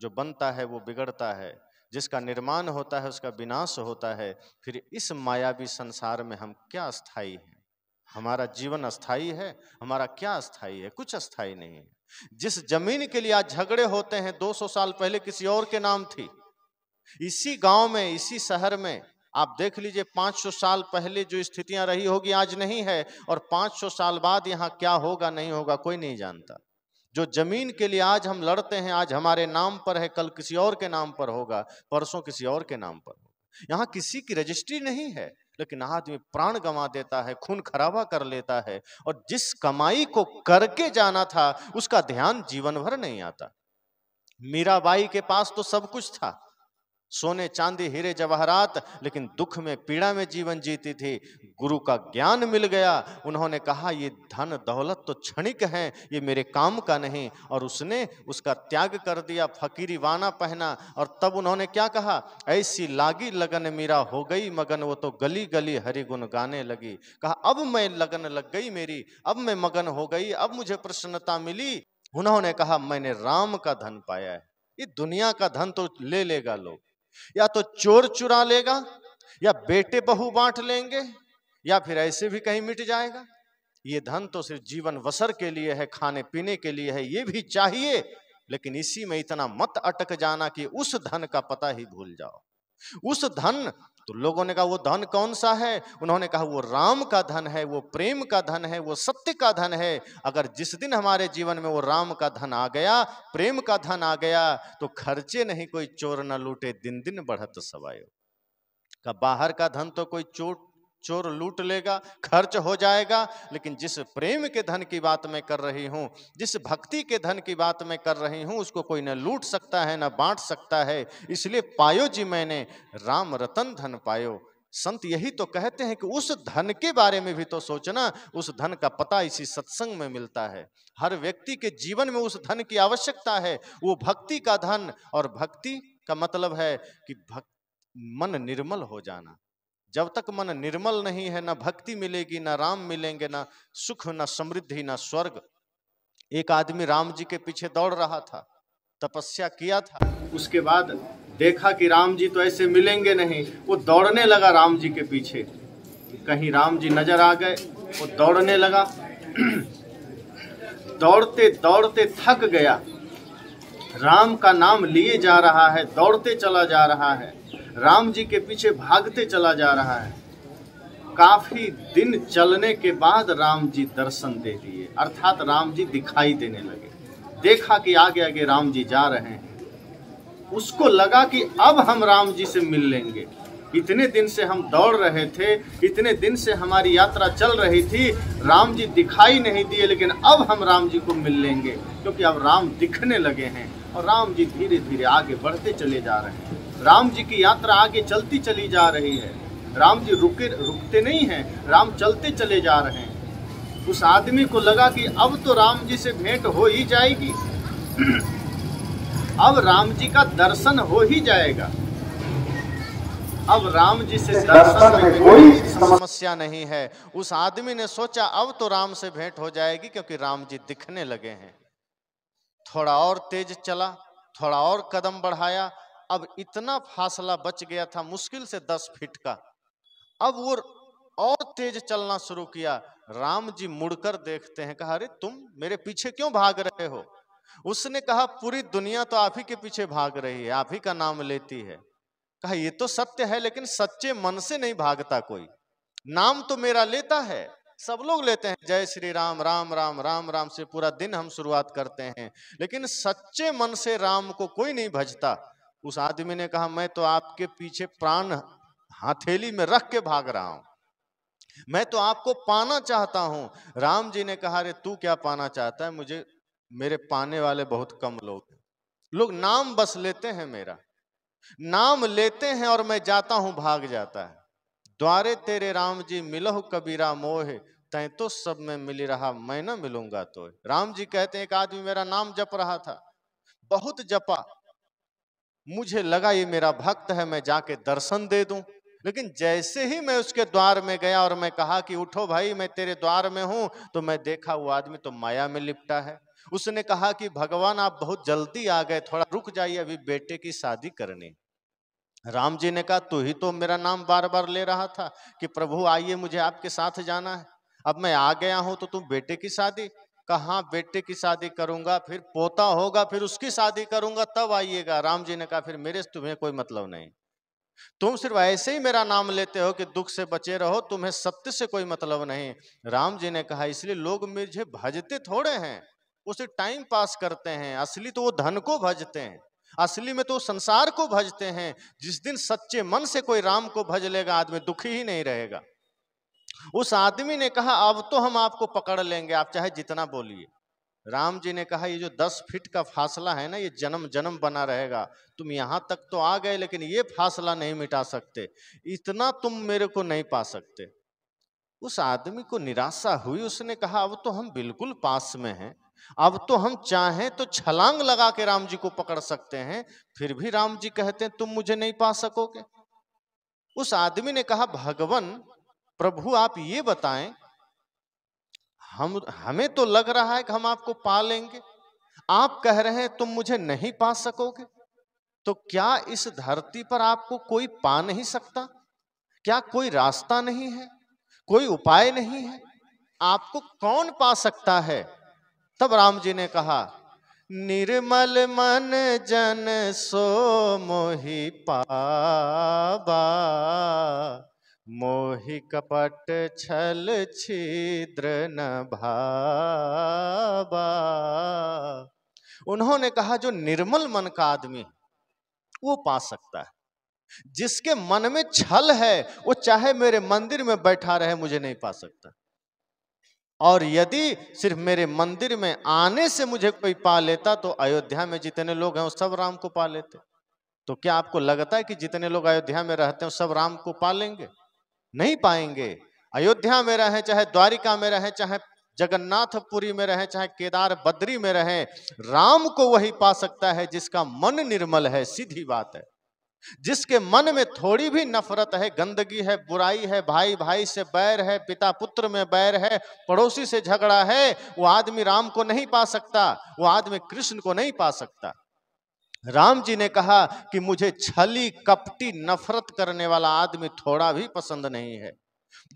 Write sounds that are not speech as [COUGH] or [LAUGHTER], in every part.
जो बनता है वो बिगड़ता है जिसका निर्माण होता है उसका विनाश होता है फिर इस मायावी संसार में हम क्या स्थायी हैं हमारा जीवन अस्थाई है हमारा क्या अस्थाई है कुछ अस्थाई नहीं है जिस जमीन के लिए आज झगड़े होते हैं 200 साल पहले किसी और के नाम थी इसी गांव में इसी शहर में आप देख लीजिए 500 साल पहले जो स्थितियां रही होगी आज नहीं है और 500 साल बाद यहाँ क्या होगा नहीं होगा कोई नहीं जानता जो जमीन के लिए आज हम लड़ते हैं आज हमारे नाम पर है कल किसी और के नाम पर होगा परसों किसी और के नाम पर होगा यहाँ किसी की रजिस्ट्री नहीं है लेकिन आदमी प्राण गंवा देता है खून खराबा कर लेता है और जिस कमाई को करके जाना था उसका ध्यान जीवन भर नहीं आता मीराबाई के पास तो सब कुछ था सोने चांदी हीरे जवाहरात लेकिन दुख में पीड़ा में जीवन जीती थी गुरु का ज्ञान मिल गया उन्होंने कहा ये धन दौलत तो क्षणिक है ये मेरे काम का नहीं और उसने उसका त्याग कर दिया फकीरी वाना पहना और तब उन्होंने क्या कहा ऐसी लागी लगन मेरा हो गई मगन वो तो गली गली हरी गुण गाने लगी कहा अब मैं लगन लग गई मेरी अब मैं मगन हो गई अब मुझे प्रसन्नता मिली उन्होंने कहा मैंने राम का धन पाया है ये दुनिया का धन तो ले लेगा लोग या तो चोर चुरा लेगा या बेटे बहु बांट लेंगे या फिर ऐसे भी कहीं मिट जाएगा ये धन तो सिर्फ जीवन वसर के लिए है खाने पीने के लिए है ये भी चाहिए लेकिन इसी में इतना मत अटक जाना कि उस धन का पता ही भूल जाओ उस धन तो लोगों ने कहा वो धन कौन सा है उन्होंने कहा वो राम का धन है वो प्रेम का धन है वो सत्य का धन है अगर जिस दिन हमारे जीवन में वो राम का धन आ गया प्रेम का धन आ गया तो खर्चे नहीं कोई चोर न लूटे दिन दिन बढ़त सवायो का बाहर का धन तो कोई चोट चोर लूट लेगा खर्च हो जाएगा लेकिन जिस प्रेम के धन की बात मैं कर रही हूँ जिस भक्ति के धन की बात मैं कर रही हूँ उसको कोई न लूट सकता है न बांट सकता है इसलिए पायो जी मैंने राम रतन धन पायो संत यही तो कहते हैं कि उस धन के बारे में भी तो सोचना उस धन का पता इसी सत्संग में मिलता है हर व्यक्ति के जीवन में उस धन की आवश्यकता है वो भक्ति का धन और भक्ति का मतलब है कि भक्त मन निर्मल हो जाना जब तक मन निर्मल नहीं है ना भक्ति मिलेगी ना राम मिलेंगे ना सुख ना समृद्धि ना स्वर्ग एक आदमी राम जी के पीछे दौड़ रहा था तपस्या किया था उसके बाद देखा कि राम जी तो ऐसे मिलेंगे नहीं वो दौड़ने लगा राम जी के पीछे कहीं राम जी नजर आ गए वो दौड़ने लगा [CLEARS THROAT] दौड़ते दौड़ते थक गया राम का नाम लिए जा रहा है दौड़ते चला जा रहा है राम जी के पीछे भागते चला जा रहा है काफी दिन चलने के बाद राम जी दर्शन दे दिए अर्थात राम जी दिखाई देने लगे देखा कि आगे आगे राम जी जा रहे हैं उसको लगा कि अब हम राम जी से मिल लेंगे इतने दिन से हम दौड़ रहे थे इतने दिन से हमारी यात्रा चल रही थी राम जी दिखाई नहीं दिए लेकिन अब हम राम जी को मिल लेंगे क्योंकि अब राम दिखने लगे हैं और राम जी धीरे धीरे आगे बढ़ते चले जा रहे हैं राम जी की यात्रा आगे चलती चली जा रही है राम जी रुके रुकते नहीं हैं राम चलते चले जा रहे हैं उस आदमी को लगा कि अब तो राम जी से भेंट हो ही जाएगी अब राम जी का दर्शन हो ही जाएगा अब राम जी से दर्शन में कोई समस्या नहीं है उस आदमी ने सोचा अब तो राम से भेंट हो जाएगी क्योंकि राम जी दिखने लगे हैं थोड़ा और तेज चला थोड़ा और कदम बढ़ाया अब इतना फासला बच गया था मुश्किल से दस फीट का अब वो और तेज चलना शुरू किया राम जी मुड़कर देखते हैं कहा अरे तुम मेरे पीछे क्यों भाग रहे हो उसने कहा पूरी दुनिया तो आप ही के पीछे भाग रही है आप ही का नाम लेती है कहा ये तो सत्य है लेकिन सच्चे मन से नहीं भागता कोई नाम तो मेरा लेता है सब लोग लेते हैं जय श्री राम राम राम राम राम से पूरा दिन हम शुरुआत करते हैं लेकिन सच्चे मन से राम को कोई नहीं भजता उस आदमी ने कहा मैं तो आपके पीछे प्राण हथेली में रख के भाग रहा हूं मैं तो आपको पाना चाहता हूं राम जी ने कहा अरे तू क्या पाना चाहता है मुझे मेरे पाने वाले बहुत कम लोग लोग नाम बस लेते हैं मेरा नाम लेते हैं और मैं जाता हूं भाग जाता है द्वारे तेरे राम जी मिलो कबीरा मोह तय तो सब में मिल रहा मैं ना मिलूंगा तो राम जी कहते हैं एक आदमी मेरा नाम जप रहा था बहुत जपा मुझे लगा ये मेरा भक्त है मैं जाके दर्शन दे दूं लेकिन जैसे ही मैं उसके द्वार में गया और मैं कहा कि उठो भाई मैं तेरे द्वार में हूं तो मैं देखा वो आदमी तो माया में लिपटा है उसने कहा कि भगवान आप बहुत जल्दी आ गए थोड़ा रुक जाइए अभी बेटे की शादी करने राम जी ने कहा तू ही तो मेरा नाम बार बार ले रहा था कि प्रभु आइए मुझे आपके साथ जाना है अब मैं आ गया हूं तो तुम बेटे की शादी कहा बेटे की शादी करूंगा फिर पोता होगा फिर उसकी शादी करूंगा तब आइएगा राम जी ने कहा फिर मेरे से तुम्हें कोई मतलब नहीं तुम सिर्फ ऐसे ही मेरा नाम लेते हो कि दुख से बचे रहो तुम्हें सत्य से कोई मतलब नहीं राम जी ने कहा इसलिए लोग मुझे भजते थोड़े हैं उसे टाइम पास करते हैं असली तो वो धन को भजते हैं असली में तो संसार को भजते हैं जिस दिन सच्चे मन से कोई राम को भज लेगा आदमी दुखी ही नहीं रहेगा उस आदमी ने कहा अब तो हम आपको पकड़ लेंगे आप चाहे जितना बोलिए राम जी ने कहा ये जो दस फीट का फासला है ना ये जन्म जन्म बना रहेगा तुम यहां तक तो आ गए लेकिन ये फासला नहीं मिटा सकते इतना तुम मेरे को नहीं पा सकते उस आदमी को निराशा हुई उसने कहा अब तो हम बिल्कुल पास में हैं अब तो हम चाहें तो छलांग लगा के राम जी को पकड़ सकते हैं फिर भी राम जी कहते हैं तुम मुझे नहीं पा सकोगे उस आदमी ने कहा भगवान प्रभु आप ये बताएं हम हमें तो लग रहा है कि हम आपको पा लेंगे आप कह रहे हैं तुम मुझे नहीं पा सकोगे तो क्या इस धरती पर आपको कोई पा नहीं सकता क्या कोई रास्ता नहीं है कोई उपाय नहीं है आपको कौन पा सकता है तब राम जी ने कहा निर्मल मन जन सो मोहि पाबा मोहि कपट छल छिद्र न भाबा उन्होंने कहा जो निर्मल मन का आदमी वो पा सकता है जिसके मन में छल है वो चाहे मेरे मंदिर में बैठा रहे मुझे नहीं पा सकता और यदि सिर्फ मेरे मंदिर में आने से मुझे कोई पा लेता तो अयोध्या में जितने लोग हैं वो सब राम को पा लेते तो क्या आपको लगता है कि जितने लोग अयोध्या में रहते हैं सब राम को पा लेंगे नहीं पाएंगे अयोध्या में रहें चाहे द्वारिका में रहें चाहे जगन्नाथपुरी में रहें चाहे केदार बद्री में रहें राम को वही पा सकता है जिसका मन निर्मल है सीधी बात है जिसके मन में थोड़ी भी नफरत है गंदगी है बुराई है भाई भाई से बैर है पिता पुत्र में बैर है पड़ोसी से झगड़ा है वो आदमी राम को नहीं पा सकता वो आदमी कृष्ण को नहीं पा सकता राम जी ने कहा कि मुझे छली कपटी नफरत करने वाला आदमी थोड़ा भी पसंद नहीं है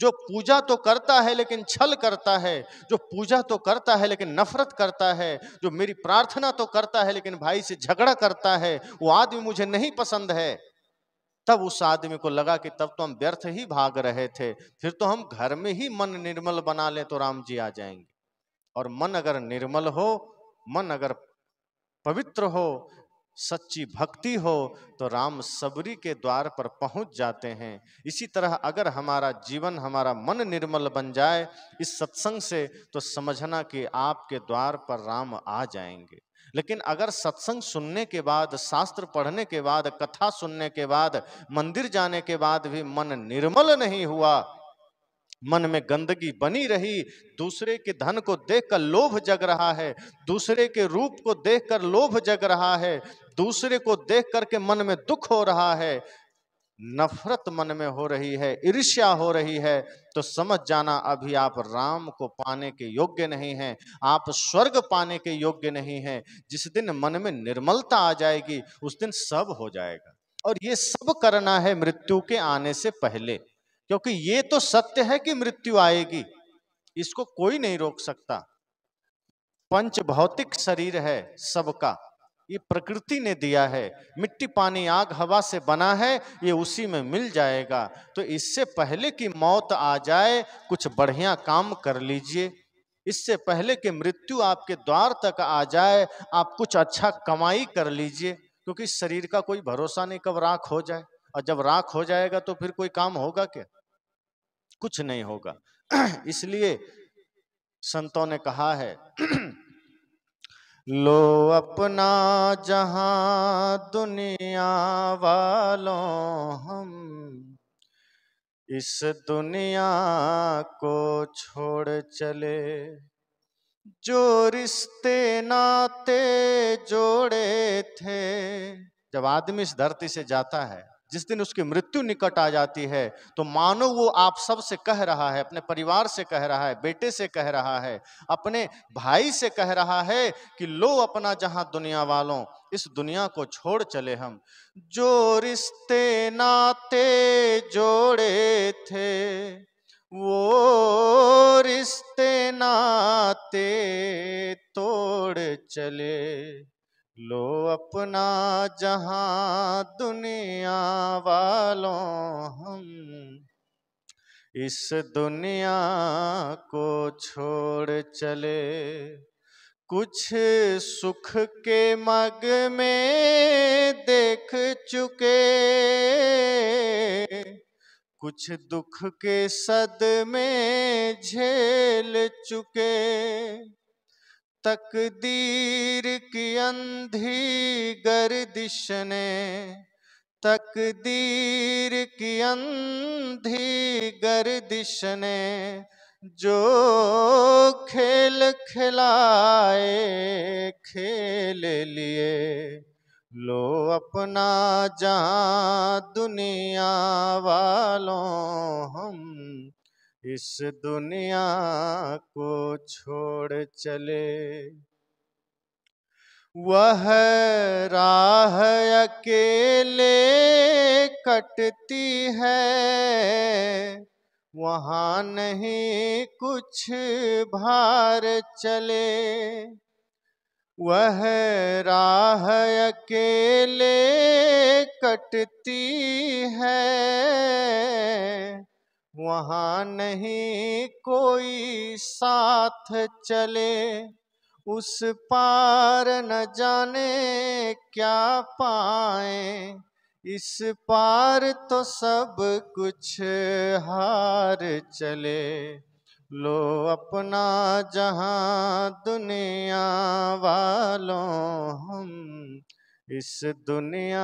जो पूजा तो करता है लेकिन छल करता है जो पूजा तो करता है लेकिन नफरत करता है जो मेरी प्रार्थना तो करता है लेकिन भाई से झगड़ा करता है वो आदमी मुझे नहीं पसंद है तब उस आदमी को लगा कि तब तो हम व्यर्थ ही भाग रहे थे फिर तो हम घर में ही मन निर्मल बना ले तो राम जी आ जाएंगे और मन अगर निर्मल हो मन अगर पवित्र हो सच्ची भक्ति हो तो राम सबरी के द्वार पर पहुंच जाते हैं इसी तरह अगर हमारा जीवन हमारा मन निर्मल बन जाए इस सत्संग से तो समझना कि आपके द्वार पर राम आ जाएंगे लेकिन अगर सत्संग सुनने के बाद शास्त्र पढ़ने के बाद कथा सुनने के बाद मंदिर जाने के बाद भी मन निर्मल नहीं हुआ मन में गंदगी बनी रही दूसरे के धन को देखकर लोभ जग रहा है दूसरे के रूप को देखकर लोभ जग रहा है दूसरे को देख करके मन में दुख हो रहा है नफरत मन में हो रही है ईर्ष्या हो रही है तो समझ जाना अभी आप राम को पाने के योग्य नहीं हैं आप स्वर्ग पाने के योग्य नहीं हैं जिस दिन मन में निर्मलता आ जाएगी उस दिन सब हो जाएगा और ये सब करना है मृत्यु के आने से पहले क्योंकि ये तो सत्य है कि मृत्यु आएगी इसको कोई नहीं रोक सकता पंच भौतिक शरीर है सबका ये प्रकृति ने दिया है मिट्टी पानी आग हवा से बना है ये उसी में मिल जाएगा तो इससे पहले कि मौत आ जाए कुछ बढ़िया काम कर लीजिए इससे पहले कि मृत्यु आपके द्वार तक आ जाए आप कुछ अच्छा कमाई कर लीजिए क्योंकि शरीर का कोई भरोसा नहीं कब राख हो जाए और जब राख हो जाएगा तो फिर कोई काम होगा क्या कुछ नहीं होगा [CLEARS THROAT] इसलिए संतों ने कहा है [CLEARS THROAT] लो अपना जहां दुनिया वालों हम इस दुनिया को छोड़ चले जो रिश्ते नाते जोड़े थे जब आदमी इस धरती से जाता है जिस दिन उसकी मृत्यु निकट आ जाती है तो मानो वो आप सब से कह रहा है अपने परिवार से कह रहा है बेटे से कह रहा है अपने भाई से कह रहा है कि लो अपना जहां दुनिया वालों इस दुनिया को छोड़ चले हम जो रिश्ते नाते जोड़े थे वो रिश्ते नाते तोड़ चले लो अपना जहां दुनिया वालों हम इस दुनिया को छोड़ चले कुछ सुख के मग में देख चुके कुछ दुख के सद में झेल चुके तकदीर की अंधी गर्दिश ने तकदीर की अंधी गर्दिश ने जो खेल खिलाए खेल लिए लो अपना जहाँ दुनिया वालों हम इस दुनिया को छोड़ चले वह राह अकेले कटती है वहाँ नहीं कुछ भार चले वह राह अकेले कटती है वहाँ नहीं कोई साथ चले उस पार न जाने क्या पाए इस पार तो सब कुछ हार चले लो अपना जहाँ दुनिया वालों हम इस दुनिया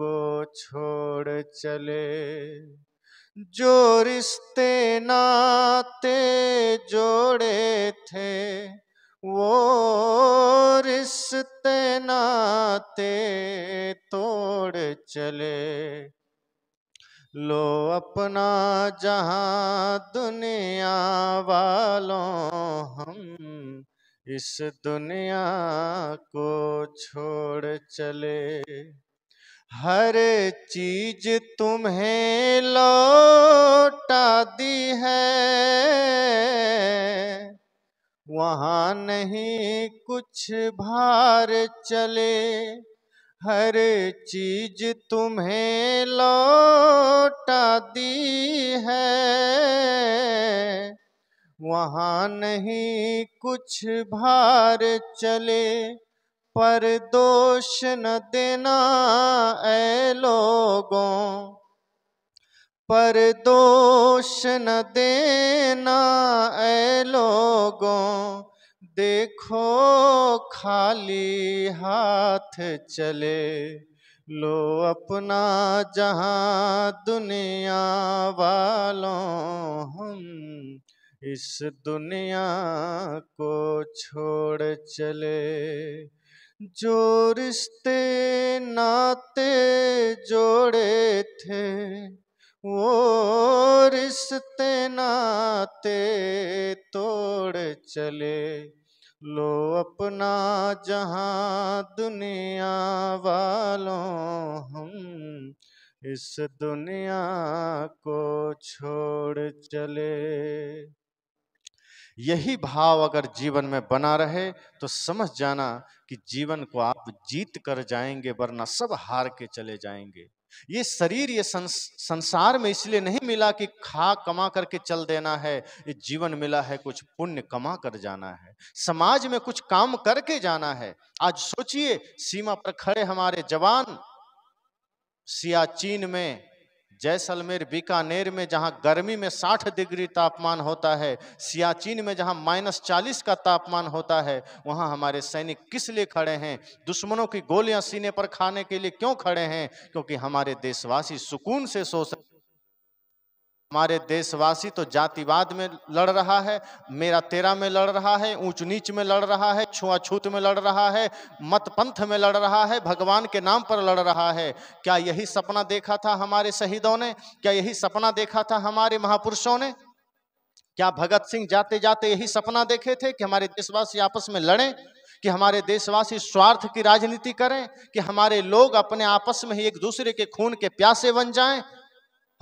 को छोड़ चले जो रिश्ते नाते जोड़े थे वो रिश्ते नाते तोड़ चले लो अपना जहां दुनिया वालों हम इस दुनिया को छोड़ चले हर चीज तुम्हें लौटा दी है वहाँ नहीं कुछ भार चले हर चीज तुम्हें लौटा दी है वहाँ नहीं कुछ भार चले पर दोष न देना ऐ लोगों पर दोष न देना ऐ लोगों देखो खाली हाथ चले लो अपना जहां दुनिया वालों हम इस दुनिया को छोड़ चले जो रिश्ते नाते जोड़े थे वो रिश्ते नाते तोड़ चले लो अपना जहां दुनिया वालों हम इस दुनिया को छोड़ चले यही भाव अगर जीवन में बना रहे तो समझ जाना कि जीवन को आप जीत कर जाएंगे वरना सब हार के चले जाएंगे ये शरीर ये संस, संसार में इसलिए नहीं मिला कि खा कमा करके चल देना है ये जीवन मिला है कुछ पुण्य कमा कर जाना है समाज में कुछ काम करके जाना है आज सोचिए सीमा पर खड़े हमारे जवान सियाचीन में जैसलमेर बीकानेर में जहां गर्मी में 60 डिग्री तापमान होता है सियाचिन में जहां माइनस चालीस का तापमान होता है वहां हमारे सैनिक किस लिए खड़े हैं दुश्मनों की गोलियां सीने पर खाने के लिए क्यों खड़े हैं क्योंकि हमारे देशवासी सुकून से सो सकते हमारे देशवासी तो जातिवाद में लड़ रहा है मेरा तेरा में लड़ रहा है ऊंच नीच में लड़ रहा है छुआछूत में लड़ रहा है मत पंथ में लड़ रहा है भगवान के नाम पर लड़ रहा है क्या यही सपना देखा था हमारे शहीदों ने क्या यही सपना देखा था हमारे महापुरुषों ने क्या भगत सिंह जाते जाते यही सपना देखे थे कि हमारे देशवासी आपस में लड़ें कि हमारे देशवासी स्वार्थ की राजनीति करें कि हमारे लोग अपने आपस में ही एक दूसरे के खून के प्यासे बन जाएं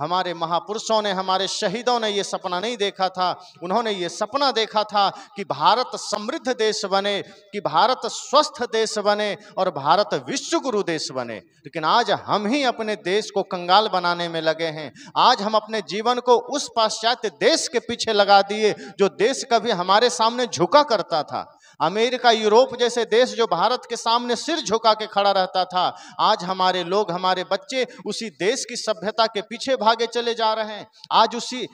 हमारे महापुरुषों ने हमारे शहीदों ने ये सपना नहीं देखा था उन्होंने ये सपना देखा था कि भारत समृद्ध देश बने कि भारत स्वस्थ देश बने और भारत विश्व गुरु देश बने लेकिन आज हम ही अपने देश को कंगाल बनाने में लगे हैं आज हम अपने जीवन को उस पाश्चात्य देश के पीछे लगा दिए जो देश कभी हमारे सामने झुका करता था अमेरिका यूरोप जैसे देश जो भारत के सामने सिर झुका के खड़ा रहता था आज हमारे लोग हमारे बच्चे उसी देश की सभ्यता के पीछे भागे चले जा रहे हैं आज उसी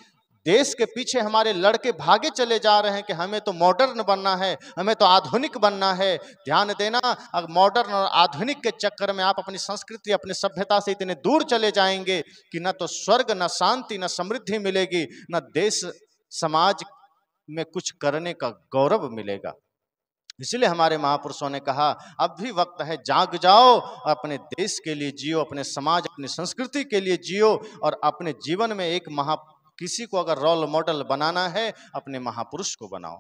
देश के पीछे हमारे लड़के भागे चले जा रहे हैं कि हमें तो मॉडर्न बनना है हमें तो आधुनिक बनना है ध्यान देना अगर मॉडर्न और आधुनिक के चक्कर में आप अपनी संस्कृति अपनी सभ्यता से इतने दूर चले जाएंगे कि न तो स्वर्ग न शांति न समृद्धि मिलेगी न देश समाज में कुछ करने का गौरव मिलेगा इसलिए हमारे महापुरुषों ने कहा अब भी वक्त है जाग जाओ अपने देश के लिए जियो अपने समाज अपनी संस्कृति के लिए जियो और अपने जीवन में एक महा किसी को अगर रोल मॉडल बनाना है अपने महापुरुष को बनाओ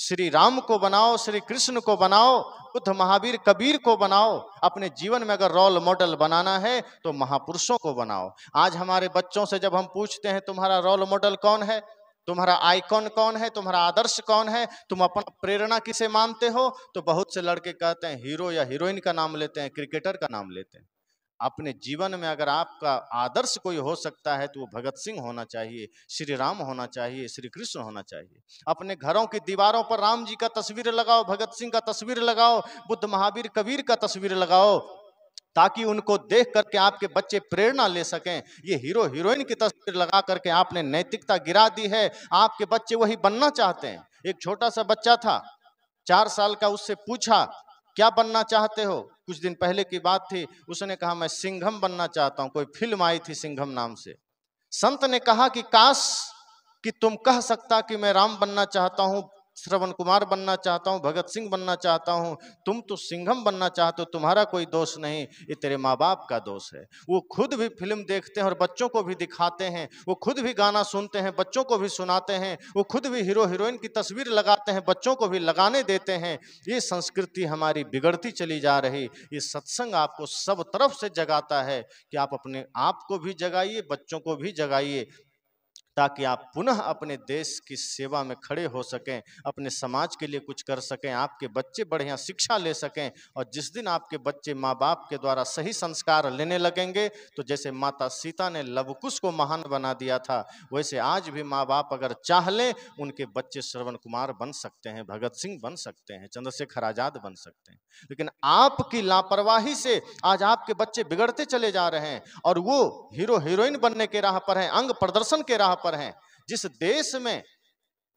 श्री राम को बनाओ श्री कृष्ण को बनाओ बुद्ध महावीर कबीर को बनाओ अपने जीवन में अगर रोल मॉडल बनाना है तो महापुरुषों को बनाओ आज हमारे बच्चों से जब हम पूछते हैं तुम्हारा रोल मॉडल कौन है तुम्हारा आइकॉन कौन है तुम्हारा आदर्श कौन है तुम अपना प्रेरणा किसे मानते हो तो बहुत से लड़के कहते हैं हीरो या हीरोइन का नाम लेते हैं क्रिकेटर का नाम लेते हैं अपने जीवन में अगर आपका आदर्श कोई हो सकता है तो वो भगत सिंह होना चाहिए श्री राम होना चाहिए श्री कृष्ण होना चाहिए अपने घरों की दीवारों पर राम जी का तस्वीर लगाओ भगत सिंह का तस्वीर लगाओ बुद्ध महावीर कबीर का तस्वीर लगाओ ताकि उनको देख करके आपके बच्चे प्रेरणा ले सकें ये हीरो हीरोइन की तस्वीर लगा करके आपने नैतिकता गिरा दी है आपके बच्चे वही बनना चाहते हैं एक छोटा सा बच्चा था चार साल का उससे पूछा क्या बनना चाहते हो कुछ दिन पहले की बात थी उसने कहा मैं सिंघम बनना चाहता हूँ कोई फिल्म आई थी सिंघम नाम से संत ने कहा कि काश कि तुम कह सकता कि मैं राम बनना चाहता हूँ श्रवण कुमार बनना चाहता हूँ भगत सिंह बनना चाहता हूँ तुम तो सिंघम बनना चाहते हो तुम्हारा कोई दोष नहीं ये तेरे माँ बाप का दोष है वो खुद भी फिल्म देखते हैं और बच्चों को भी दिखाते हैं वो खुद भी गाना सुनते हैं बच्चों को भी सुनाते हैं वो खुद भी हीरो हीरोइन की तस्वीर लगाते हैं बच्चों को भी लगाने देते हैं ये संस्कृति हमारी बिगड़ती चली जा रही ये सत्संग आपको सब तरफ से जगाता है कि आप अपने आप को भी जगाइए बच्चों को भी जगाइए ताकि आप पुनः अपने देश की सेवा में खड़े हो सकें अपने समाज के लिए कुछ कर सकें आपके बच्चे बढ़िया शिक्षा ले सकें और जिस दिन आपके बच्चे माँ बाप के द्वारा सही संस्कार लेने लगेंगे तो जैसे माता सीता ने लवकुश को महान बना दिया था वैसे आज भी माँ बाप अगर चाह लें उनके बच्चे श्रवण कुमार बन सकते हैं भगत सिंह बन सकते हैं चंद्रशेखर आजाद बन सकते हैं लेकिन आपकी लापरवाही से आज आपके बच्चे बिगड़ते चले जा रहे हैं और वो हीरो हीरोइन बनने के राह पर हैं अंग प्रदर्शन के राह पर हैं जिस देश में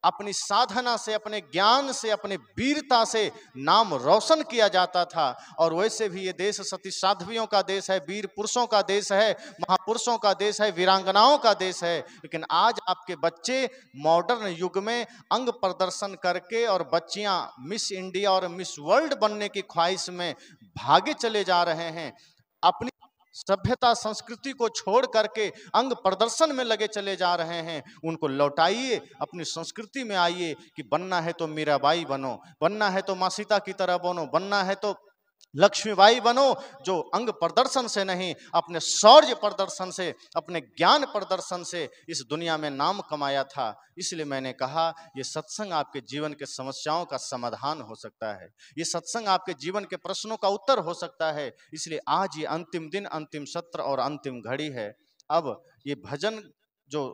अपनी साधना से अपने ज्ञान से अपने वीरता से नाम रोशन किया जाता था और वैसे भी ये देश सती साध्वियों का देश है वीर पुरुषों का देश है महापुरुषों का देश है वीरांगनाओं का देश है लेकिन आज आपके बच्चे मॉडर्न युग में अंग प्रदर्शन करके और बच्चियां मिस इंडिया और मिस वर्ल्ड बनने की ख्वाहिश में भागे चले जा रहे हैं अपनी सभ्यता संस्कृति को छोड़ करके अंग प्रदर्शन में लगे चले जा रहे हैं उनको लौटाइए अपनी संस्कृति में आइए कि बनना है तो मीराबाई बनो बनना है तो मासीता की तरह बनो बनना है तो लक्ष्मीबाई बनो जो अंग प्रदर्शन से नहीं अपने शौर्य प्रदर्शन से अपने ज्ञान प्रदर्शन से इस दुनिया में नाम कमाया था इसलिए मैंने कहा ये सत्संग आपके जीवन के समस्याओं का समाधान हो सकता है ये सत्संग आपके जीवन के प्रश्नों का उत्तर हो सकता है इसलिए आज ये अंतिम दिन अंतिम सत्र और अंतिम घड़ी है अब ये भजन जो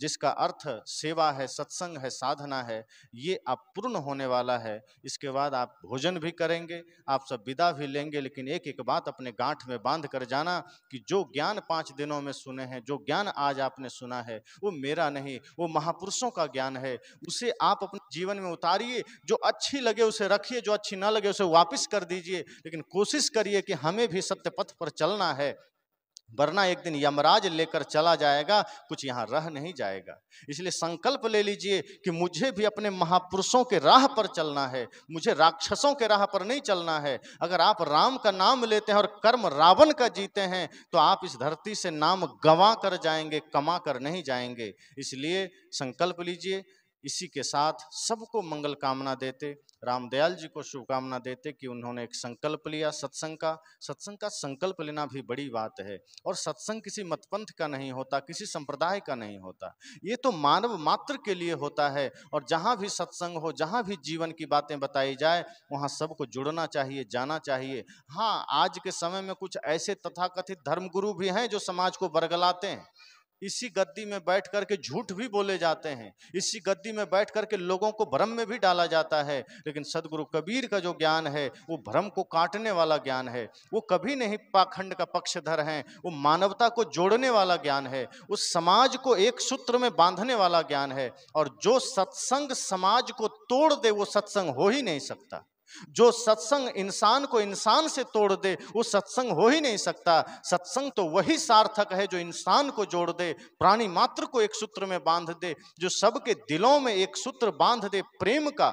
जिसका अर्थ सेवा है सत्संग है साधना है ये आप पूर्ण होने वाला है इसके बाद आप भोजन भी करेंगे आप सब विदा भी लेंगे लेकिन एक एक बात अपने गांठ में बांध कर जाना कि जो ज्ञान पाँच दिनों में सुने हैं जो ज्ञान आज आपने सुना है वो मेरा नहीं वो महापुरुषों का ज्ञान है उसे आप अपने जीवन में उतारिए जो अच्छी लगे उसे रखिए जो अच्छी ना लगे उसे वापिस कर दीजिए लेकिन कोशिश करिए कि हमें भी सत्य पथ पर चलना है वरना एक दिन यमराज लेकर चला जाएगा कुछ यहाँ रह नहीं जाएगा इसलिए संकल्प ले लीजिए कि मुझे भी अपने महापुरुषों के राह पर चलना है मुझे राक्षसों के राह पर नहीं चलना है अगर आप राम का नाम लेते हैं और कर्म रावण का जीते हैं तो आप इस धरती से नाम गंवा कर जाएंगे कमा कर नहीं जाएंगे इसलिए संकल्प लीजिए इसी के साथ सबको मंगल कामना देते रामदयाल जी को शुभकामना देते कि उन्होंने एक संकल्प लिया सत्संग का सत्संग का संकल्प लेना भी बड़ी बात है और सत्संग किसी मतपंथ का नहीं होता किसी संप्रदाय का नहीं होता ये तो मानव मात्र के लिए होता है और जहाँ भी सत्संग हो जहाँ भी जीवन की बातें बताई जाए वहाँ सबको जुड़ना चाहिए जाना चाहिए हाँ आज के समय में कुछ ऐसे तथाकथित धर्मगुरु भी हैं जो समाज को बरगलाते हैं इसी गद्दी में बैठ करके झूठ भी बोले जाते हैं इसी गद्दी में बैठ करके लोगों को भ्रम में भी डाला जाता है लेकिन सदगुरु कबीर का जो ज्ञान है वो भ्रम को काटने वाला ज्ञान है वो कभी नहीं पाखंड का पक्षधर हैं वो मानवता को जोड़ने वाला ज्ञान है उस समाज को एक सूत्र में बांधने वाला ज्ञान है और जो सत्संग समाज को तोड़ दे वो सत्संग हो ही नहीं सकता जो सत्संग इंसान को इंसान से तोड़ दे वो सत्संग हो ही नहीं सकता सत्संग तो वही सार्थक है जो इंसान को जोड़ दे प्राणी मात्र को एक सूत्र में बांध दे जो सबके दिलों में एक सूत्र बांध दे प्रेम का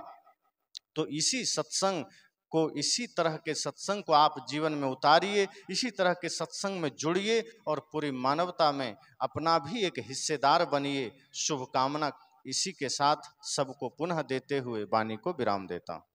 तो इसी सत्संग को इसी तरह के सत्संग को आप जीवन में उतारिए इसी तरह के सत्संग में जुड़िए और पूरी मानवता में अपना भी एक हिस्सेदार बनिए शुभकामना इसी के साथ सबको पुनः देते हुए वाणी को विराम देता हूँ